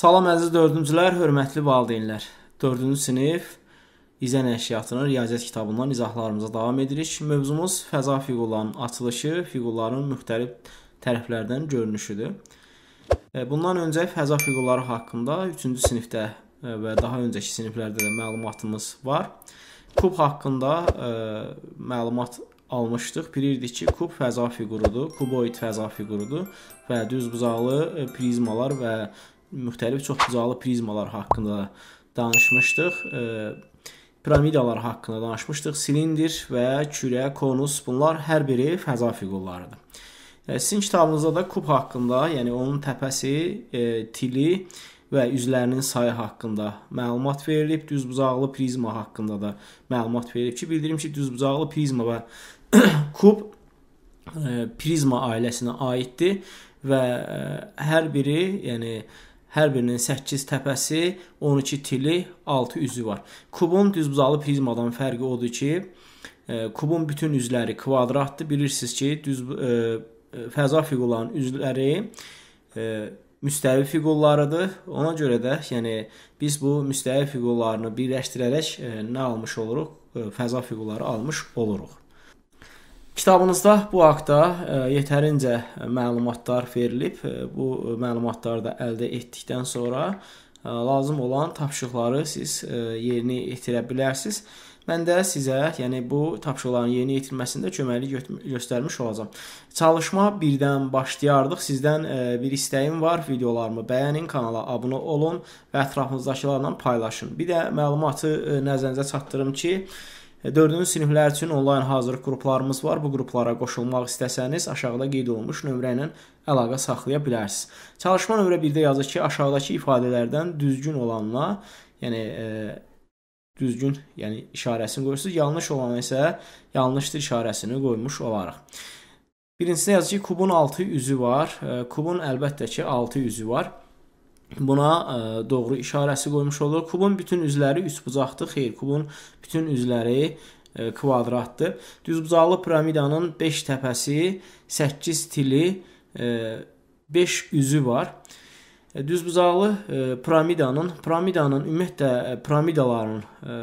Salam əziz 4-cülər, hörmətli valideynlər. 4-cü sinif İzən əşyatının riyaziyyat kitabından izahlarımıza davam edirik. Mövzumuz fəza fiqurlarının açılışı, fiqurların müxtəlif tərəflərdən görünüşüdür. E, bundan öncə fəza fiqurları haqqında 3-cü sinifdə e, və daha öncəki siniflərdə də məlumatımız var. Kub haqqında ə, e, məlumat almışdıq. Bilirdik ki, kub fəza fiqurudur, kuboid fəza fiqurudur və düz bucaqlı prizmalar və müxtəlif çoxbucaqlı prizmalar haqqında danışmışdıq. E, piramidalar haqqında danışmışdıq. Silindir və kürə, konus bunlar hər biri fəza fiqurlarıdır. E, sizin kitabınızda da kub haqqında, yəni onun təpəsi, e, tili və üzlərinin sayı haqqında məlumat verilib. Düzbucaqlı prizma haqqında da məlumat verilib ki, bildirim ki, düzbucaqlı prizma və kub e, prizma ailəsinə aiddir və e, hər biri, yəni e, hər birinin 8 təpəsi, 12 tili, 6 üzü var. Kubun düzbucaqlı prizmadan fərqi odur ki, e, kubun bütün üzləri kvadratdır. Bilirsiniz ki, düz e, fəza fiqurlarının üzləri e, müstəvi fiqurlarıdır. Ona görə də, yəni biz bu müstəvi fiqurlarını birləşdirərək nə almış oluruq? Fəza fiqurları almış oluruq. Kitabınızda bu haqda e, yetərincə məlumatlar verilib. E, bu məlumatları da əldə etdikdən sonra e, lazım olan tapşırıqları siz yerinə yetirə bilərsiniz. Mən də sizə, yəni bu tapşırıqların yerinə yetirilməsində köməklik göstərmiş olacağam. Çalışma birdən başlayardıq. Sizdən bir istəyim var. Videolarımı bəyənin, kanala abunə olun və ətrafınızdakılarla paylaşın. Bir də məlumatı nəzərinizə çatdırım ki, 4-cü e, siniflər üçün onlayn hazırlıq qruplarımız var. Bu qruplara qoşulmaq istəsəniz aşağıda qeyd olunmuş nömrə ilə əlaqə saxlaya bilərsiniz. Çalışma nömrə 1-də yazır ki, aşağıdakı ifadələrdən düzgün olanla, yəni e, düzgün, yəni işarəsini qoyursunuz. Yanlış olan isə yanlışdır işarəsini qoymuş olarıq. Birincisində yazır ki, kubun 6 üzü var. E, kubun əlbəttə ki, 6 üzü var. Buna ə, e, doğru işarəsi qoymuş olur. Kubun bütün üzvləri üçbucaqdır. Xeyr, kubun bütün üzvləri ə, e, kvadratdır. Düzbucaqlı piramidanın 5 təpəsi, 8 tili, ə, e, 5 üzü var. Düzbucaqlı piramidanın piramidanın ümumiyyətlə piramidaların ə,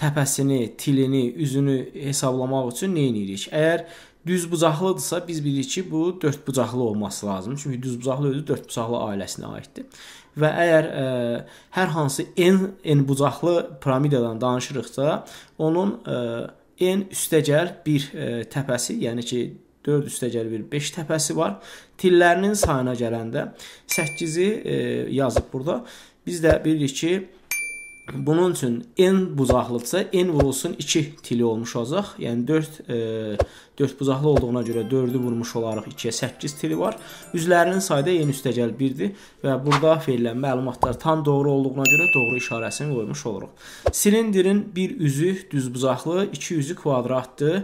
təpəsini, tilini, üzünü hesablamaq üçün nə edirik? Əgər düz bucaqlıdırsa biz bilirik ki, bu dörd bucaqlı olması lazım. Çünki düz bucaqlı özü dörd bucaqlı ailəsinə aiddir. Və əgər ə, e, hər hansı n n bucaqlı piramidadan danışırıqsa, onun ə, e, n üstəgəl bir ə, e, təpəsi, yəni ki 4 üstəgəl bir 5 təpəsi var. Tillərinin sayına gələndə 8-i yazıb burada. Biz də bilirik ki, Bunun üçün n bucaqlıdsa n vurulsun 2 tili olmuş olacaq. Yəni 4 e, 4 bucaqlı olduğuna görə 4-ü vurmuş olaraq 2-yə 8 tili var. Üzlərinin sayı da n üstəgəl 1-dir və burada verilən məlumatlar tam doğru olduğuna görə doğru işarəsini qoymuş oluruq. Silindrin bir üzü düz bucaqlı, iki üzü kvadratdır.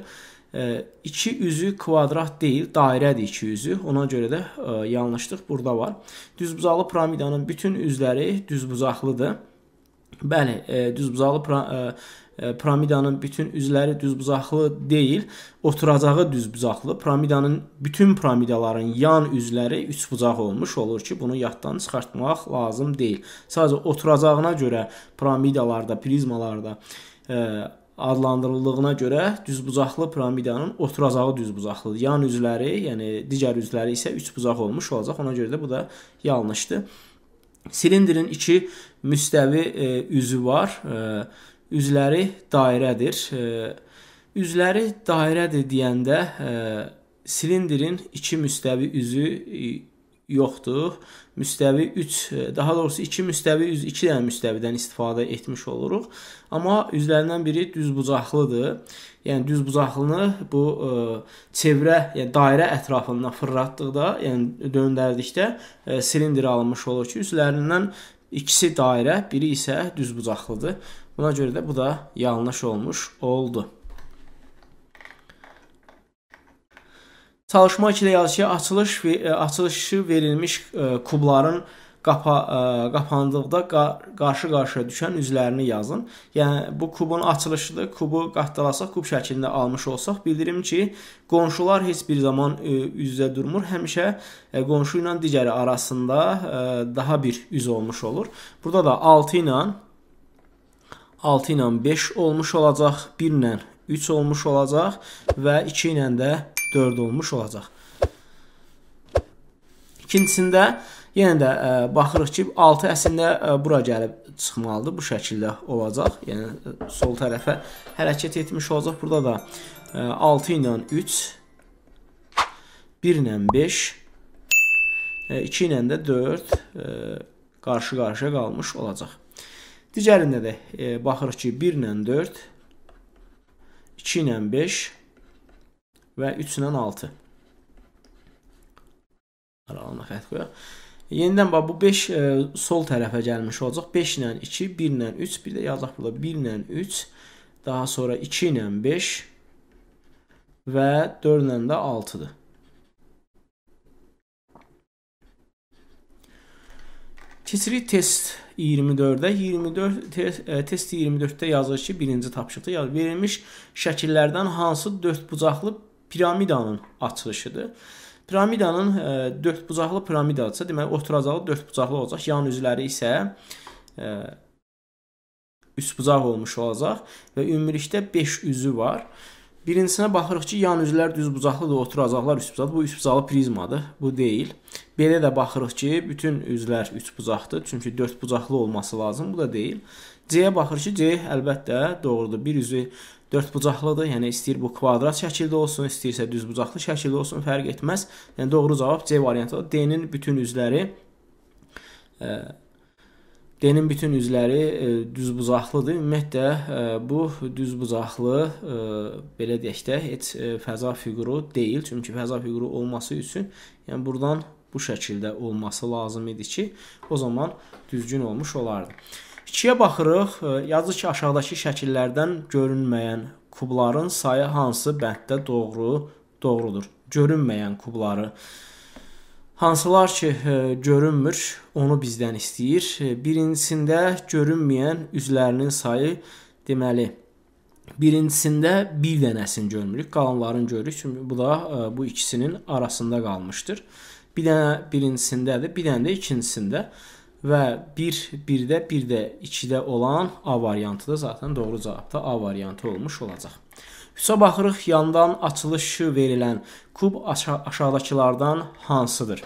2 e, üzü kvadrat deyil, dairədir 2 üzü. Ona görə də e, yanlışlıq burada var. Düzbucaqlı piramidanın bütün üzləri düzbucaqlıdır. Bəli, e, düzbucaqlı pra, e, e, piramidanın bütün üzləri düzbucaqlı deyil, oturacağı düzbucaqlı. Piramidanın bütün piramidaların yan üzləri üçbucaq olmuş olur ki, bunu yaddan çıxartmaq lazım deyil. Sadəcə oturacağına görə piramidalarda, prizmalarda e, adlandırıldığına görə düzbucaqlı piramidanın oturacağı düzbucaqlıdır. Yan üzləri, yəni digər üzləri isə üçbucaq olmuş olacaq. Ona görə də bu da yanlışdır. Silindrin iki müstəvi e, üzü var. E, üzləri dairədir. E, üzləri dairədir deyəndə e, silindrin iki müstəvi üzü e, yoxdur. Müstəvi 3, e, daha doğrusu 2 müstəvi üz, 2 dənə müstəvidən istifadə etmiş oluruq. Amma üzlərindən biri düzbucaqlıdır yəni düz bucaqlını bu ə, e, çevrə, yəni dairə ətrafından fırlatdıqda, yəni döndərdikdə ə, e, silindr alınmış olur ki, üzlərindən ikisi dairə, biri isə düz bucaqlıdır. Buna görə də bu da yanlış olmuş oldu. Çalışma 2-də yazışı açılış e, açılışı verilmiş kubların qapa ə, qapandıqda qarşı-qarşıya düşən üzlərini yazın. Yəni bu kubun açılışıdır. Kubu qatdalasaq, kub şəklində almış olsaq, bildirim ki, qonşular heç bir zaman ə, üzdə durmur. Həmişə ə, qonşu ilə digəri arasında ə, daha bir üz olmuş olur. Burada da 6 ilə 6 ilə 5 olmuş olacaq, 1 ilə 3 olmuş olacaq və 2 ilə də 4 olmuş olacaq. İkincisində Yenə də ə, e, baxırıq ki, 6 əslində ə, e, bura gəlib çıxmalıdır. Bu şəkildə olacaq. Yəni ə, e, sol tərəfə hərəkət etmiş olacaq. Burada da ə, 6 ilə 3 1 ilə 5 ə, 2 ilə də 4 qarşı-qarşıya qalmış olacaq. Digərində də ə, baxırıq ki, 1 ilə 4 2 ilə 5 və 3 ilə 6 aralığına xətt qoyaq. Yenidən bax bu 5 e, sol tərəfə gəlmiş olacaq. 5 ilə 2, 1 ilə 3, bir də yazacaq burada 1 ilə 3, daha sonra 2 ilə 5 və 4 ilə də 6-dır. Keçirik test 24-də. 24 e, test, test 24-də yazılır ki, birinci tapşırıqda yazılır. Verilmiş şəkillərdən hansı dörd bucaqlı piramidanın açılışıdır? Piramidanın ə, e, dörd bucaqlı piramidadırsa, deməli oturacağı dörd bucaqlı olacaq, yan üzləri isə ə, e, üç bucaq olmuş olacaq və ümumilikdə 5 üzü var. Birincisinə baxırıq ki, yan üzlər düz bucaqlıdır, oturacaqlar üç bucaqlı. Bu üç bucaqlı prizmadır. Bu deyil. Belə də baxırıq ki, bütün üzlər üç bucaqdır, çünki dörd bucaqlı olması lazım. Bu da deyil. C-yə baxır ki, C əlbəttə doğrudur. Bir üzü dördbucaqlıdır. Yəni istəyir bu kvadrat şəkildə olsun, istəyirsə düzbucaqlı şəkildə olsun, fərq etməz. Yəni doğru cavab C variantıdır. D-nin bütün üzvləri e, D-nin bütün üzvləri e, düzbucaqlıdır. Ümumiyyətlə e, bu düzbucaqlı e, belə deyək də heç e, fəza fiquru deyil, çünki fəza fiquru olması üçün yəni burdan bu şəkildə olması lazım idi ki, o zaman düzgün olmuş olardı. İkiyə baxırıq, e, yazı ki, aşağıdakı şəkillərdən görünməyən kubların sayı hansı bənddə doğru doğrudur? Görünməyən kubları hansılar ki, e, görünmür, onu bizdən istəyir. E, birincisində görünməyən üzlərinin sayı deməli Birincisində bir dənəsini görmürük, qalanlarını görürük. Çünki bu da bu ikisinin arasında qalmışdır. Bir dənə birincisindədir, bir dənə də ikincisində. Və 1 1-də 1-də 2-də olan A variantı da zaten doğru cavabda A variantı olmuş olacaq. 3-ə baxırıq, yandan açılışı verilən kub aşa aşağıdakılardan hansıdır?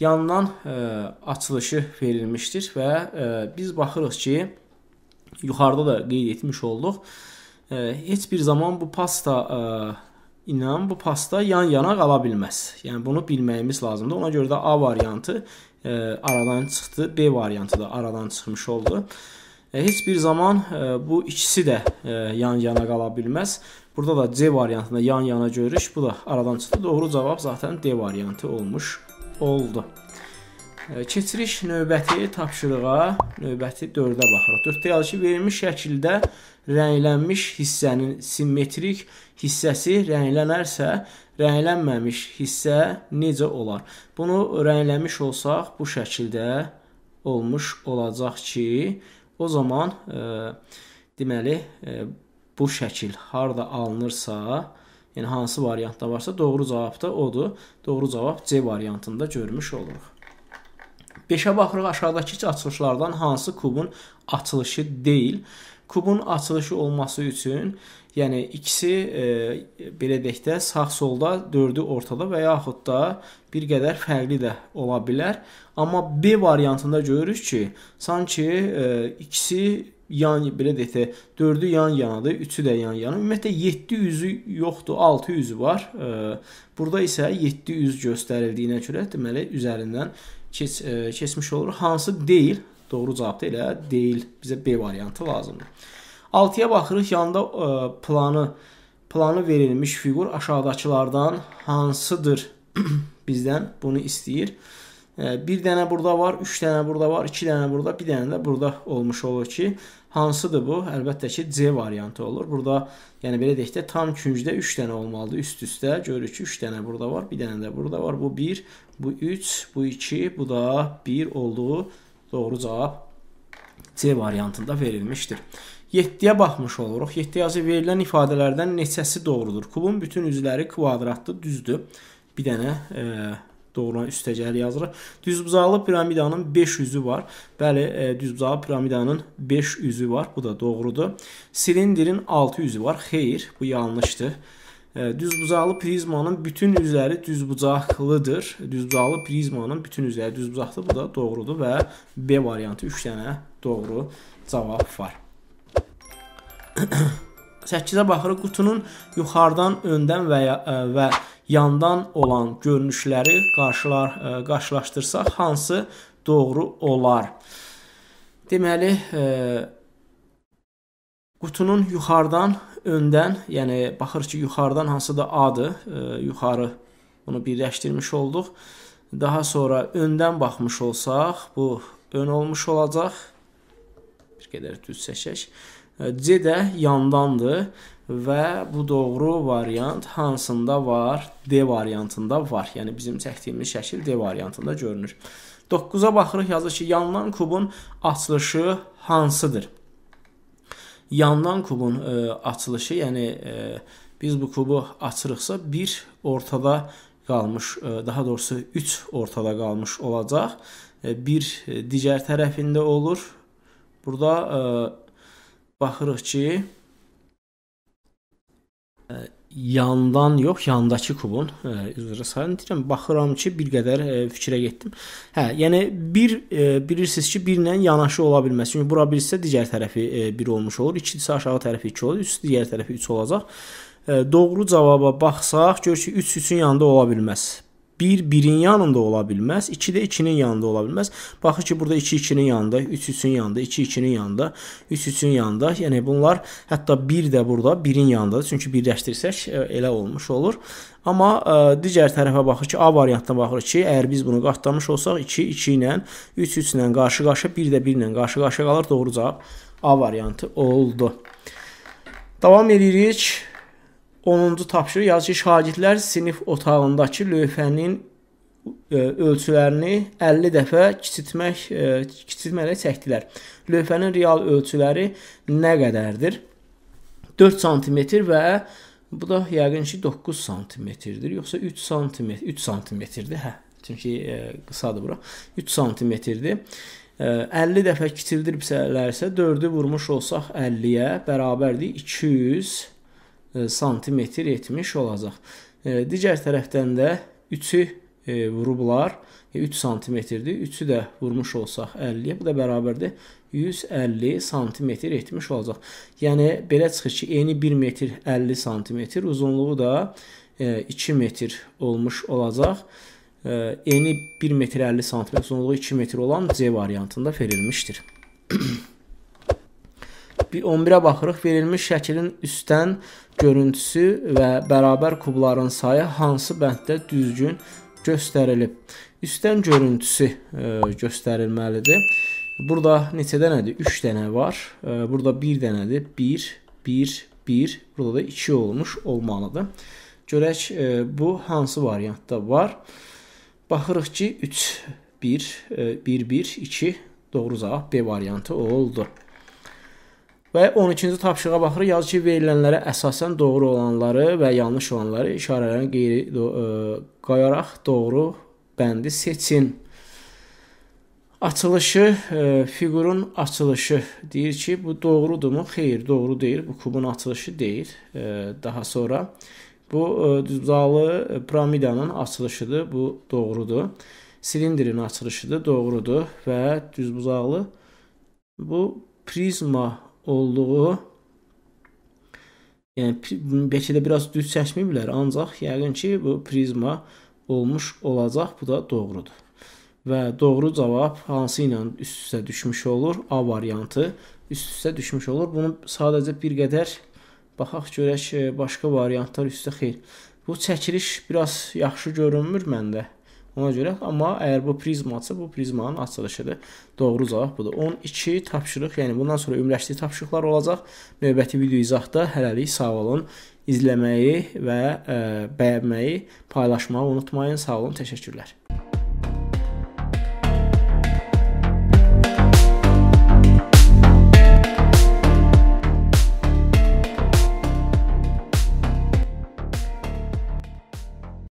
Yandan ə, e, açılışı verilmişdir və ə, e, biz baxırıq ki, yuxarıda da qeyd etmiş olduq. Ə, e, heç bir zaman bu pasta ə, ilə bu pasta yan-yana qala bilməz. Yəni bunu bilməyimiz lazımdır. Ona görə də A variantı e, aradan çıxdı. B variantı da aradan çıxmış oldu. E, heç bir zaman e, bu ikisi də e, yan-yana qala bilməz. Burada da C variantında yan-yana görürük. Bu da aradan çıxdı. Doğru cavab zaten D variantı olmuş oldu. Keçirik növbəti tapşırığa, növbəti 4-ə baxırıq. 4-də yazılır ki, verilmiş şəkildə rənglənmiş hissənin simmetrik hissəsi rənglənərsə, rənglənməmiş hissə necə olar? Bunu rənglənmiş olsaq, bu şəkildə olmuş olacaq ki, o zaman e, deməli e, bu şəkil harda alınırsa, yəni hansı variantda varsa, doğru cavab da odur. Doğru cavab C variantında görmüş oluruq. 5-ə baxırıq aşağıdakı açılışlardan hansı kubun açılışı deyil. Kubun açılışı olması üçün, yəni ikisi e, belə deyək də sağ-solda, dördü ortada və yaxud da bir qədər fərqli də ola bilər. Amma B variantında görürük ki, sanki e, ikisi yan belə deyək də 4-ü yan-yanadır, 3-ü də yan-yana. Ümumiyyətlə 700-ü yoxdur, 600-ü var. Burada isə 700 göstərildiyinə görə deməli üzərindən keç, keçmiş olur. Hansı deyil? Doğru cavab da elə deyil. Bizə B variantı lazımdır. 6-ya baxırıq. Yanda planı planı verilmiş fiqur aşağıdakılardan hansıdır? Bizdən bunu istəyir. Bir dənə burada var, üç dənə burada var, iki dənə burada, bir dənə də burada olmuş olur ki, Hansıdır bu? Əlbəttə ki, C variantı olur. Burada, yəni belə deyək də, tam küncdə 3 dənə olmalıdır üst-üstə. Görürük ki, 3 dənə burada var, bir dənə də burada var. Bu 1, bu 3, bu 2, bu da 1 olduğu doğru cavab C variantında verilmişdir. 7-yə baxmış oluruq. 7 yazı verilən ifadələrdən neçəsi doğrudur? Kubun bütün üzvləri kvadratdır, düzdür. Bir dənə e, doğrudan üstəgəl yazırıq. Düzbucaqlı piramidanın 5 üzü var. Bəli, e, düzbucaqlı piramidanın 5 üzü var. Bu da doğrudur. Silindirin 6 üzü var. Xeyr, bu yanlışdır. E, düzbucaqlı prizmanın bütün üzəri düzbucaqlıdır. Düzbucaqlı prizmanın bütün üzəri düzbucaqlı. Bu da doğrudur və B variantı 3 dənə doğru cavab var. 8-ə baxırıq qutunun yuxarıdan öndən və, ə, e, və yandan olan görünüşləri qarşılar, ə, e, qarşılaşdırsaq hansı doğru olar? Deməli, ə, e, qutunun yuxarıdan öndən, yəni baxır ki, yuxarıdan hansı da A-dır, e, yuxarı bunu birləşdirmiş olduq. Daha sonra öndən baxmış olsaq, bu ön olmuş olacaq. Bir qədər düz seçək. C də yandandır və bu doğru variant hansında var? D variantında var. Yəni bizim çəkdiyimiz şəkil D variantında görünür. 9-a baxırıq, yazır ki, yanılan kubun açılışı hansıdır? Yanılan kubun e, açılışı, yəni e, biz bu kubu açırıqsa 1 ortada qalmış, e, daha doğrusu 3 ortada qalmış olacaq. E, bir e, digər tərəfində olur. Burada e, baxırıq ki, yandan yox, yandakı kubun üzrə sayını deyirəm. Baxıram ki, bir qədər fikrə getdim. Hə, yəni bir bilirsiniz ki, birlə yanaşı ola bilməz. Çünki bura bilsə digər tərəfi 1 olmuş olur, 2-sə aşağı tərəfi 2 olur, üst digər tərəfi 3 olacaq. Doğru cavaba baxsaq, görürük ki, 3 üçün yanında ola bilməz. 1 1-in yanında ola bilməz, 2 də 2-nin yanında ola bilməz. Baxın ki, burada 2 2-nin yanında, 3 3-ün yanında, 2 2-nin yanında, 3 3-ün yanında. Yəni bunlar hətta 1 də burada 1-in yanındadır. Çünki birləşdirsək e, elə olmuş olur. Amma ə, e, digər tərəfə baxır ki, A variantına baxır ki, əgər biz bunu qatlamış olsaq 2 2 ilə, 3 3 ilə qarşı-qarşı, 1 də 1 ilə qarşı-qarşıya qalır. Doğru cavab A variantı oldu. Davam edirik. 10-cu tapşırıq yazıcı şagirdlər sinif otağındakı lövhənin e, ölçülərini 50 dəfə kiçiltmək e, kiçiltməklə çəkdilər. Lövhənin real ölçüləri nə qədərdir? 4 sm və bu da yəqin ki 9 sm-dir, yoxsa 3 sm, 3 sm-dir, hə. Çünki e, qısadır bura. 3 sm-dir. E, 50 dəfə kiçildiribsələrsə 4-ü vurmuş olsaq 50-yə bərabərdir 200 E, santimetr etmiş olacaq. E, digər tərəfdən də 3-ü e, vurublar. 3 santimetrdir. 3-ü də vurmuş olsaq 50-yə bu da bərabərdir 150 santimetr etmiş olacaq. Yəni belə çıxır ki, eni 1 metr 50 santimetr, uzunluğu da 2 metr olmuş olacaq. Eni 1 metr 50 santimetr, uzunluğu 2 metr olan C variantında verilmişdir. 11-ə baxırıq. Verilmiş şəklin üstdən görüntüsü və bərabər kubların sayı hansı bənddə düzgün göstərilib? Üstdən görüntüsü ə, e, göstərilməlidir. Burada neçə dənədir? 3 dənə var. Ə, e, burada 1 dənədir. 1 1 1. Burada da 2 olmuş olmalıdır. Görək ə, e, bu hansı variantda var? Baxırıq ki 3 1 1 1 2 doğru cavab B variantı oldu. Və 12-ci tapşırığa baxırıq. Yaz ki, verilənlərə əsasən doğru olanları və yanlış olanları işarələrin qeyri do ə, e, qoyaraq doğru bəndi seçin. Açılışı, ə, e, fiqurun açılışı deyir ki, bu doğrudurmu? Xeyr, doğru deyil. Bu kubun açılışı deyil. Ə, e, daha sonra bu ə, düzdalı piramidanın açılışıdır. Bu doğrudur. Silindrin açılışıdır, doğrudur və düzbucaqlı bu prizma olduğu yəni bəlkə də biraz düz çəkməyiblər, ancaq yəqin ki, bu prizma olmuş olacaq. Bu da doğrudur. Və doğru cavab hansı ilə üst-üstə düşmüş olur? A variantı üst-üstə düşmüş olur. Bunu sadəcə bir qədər baxaq görək e, başqa variantlar üstə xeyr. Bu çəkiliş biraz yaxşı görünmür məndə. Ona görə amma əgər bu prizmatsa, bu prizmanın açılışıdır. Doğru cavab budur. 12 tapşırıq, yəni bundan sonra ümumləşdiyi tapşırıqlar olacaq. Növbəti video izahda hələlik sağ olun. İzləməyi və ə, e, bəyənməyi, paylaşmağı unutmayın. Sağ olun, təşəkkürlər.